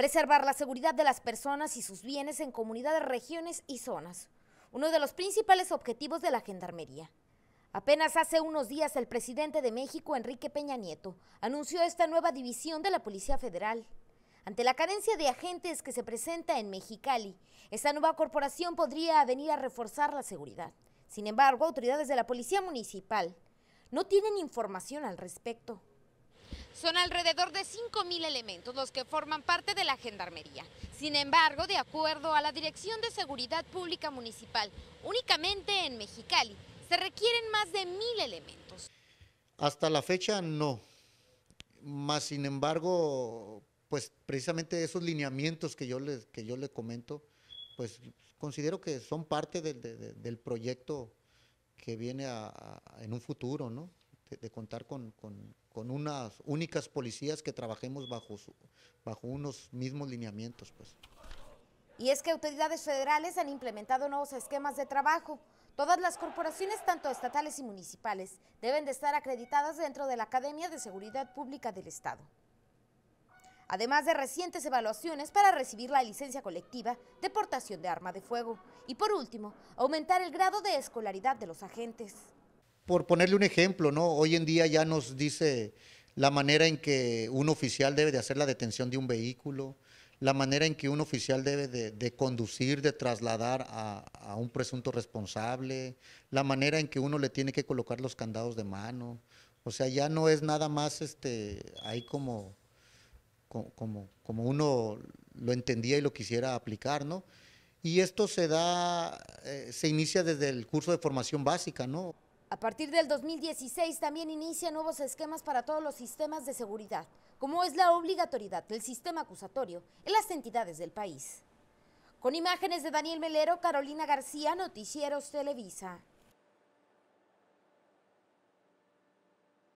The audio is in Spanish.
preservar la seguridad de las personas y sus bienes en comunidades, regiones y zonas, uno de los principales objetivos de la Gendarmería. Apenas hace unos días el presidente de México, Enrique Peña Nieto, anunció esta nueva división de la Policía Federal. Ante la carencia de agentes que se presenta en Mexicali, esta nueva corporación podría venir a reforzar la seguridad. Sin embargo, autoridades de la Policía Municipal no tienen información al respecto. Son alrededor de 5.000 elementos los que forman parte de la Gendarmería. Sin embargo, de acuerdo a la Dirección de Seguridad Pública Municipal, únicamente en Mexicali se requieren más de mil elementos. Hasta la fecha no, más sin embargo, pues precisamente esos lineamientos que yo les, que yo le comento, pues considero que son parte del, proyecto que viene en un futuro, ¿no? de, contar con, con, con, unas únicas policías que trabajemos bajo, bajo unos mismos lineamientos. Pues. Y es que autoridades federales han implementado nuevos esquemas de trabajo. Todas las corporaciones, tanto estatales y municipales, deben de estar acreditadas dentro de la Academia de Seguridad Pública del Estado. Además de recientes evaluaciones para recibir la licencia colectiva de portación de arma de fuego. Y por último, aumentar el grado de escolaridad de los agentes por ponerle un ejemplo, ¿no? Hoy en día ya nos dice la manera en que un oficial debe de hacer la detención de un vehículo, la manera en que un oficial debe de, conducir, de trasladar a, un presunto responsable, la manera en que uno le tiene que colocar los candados de mano. O sea, ya no es nada más este, ahí como, como, como uno lo entendía y lo quisiera aplicar, ¿no? Y esto se da, eh, se inicia desde el curso de formación básica, ¿no? A partir del 2016 también inicia nuevos esquemas para todos los sistemas de seguridad, como es la obligatoriedad del sistema acusatorio en las entidades del país. Con imágenes de Daniel Melero, Carolina García, Noticieros Televisa.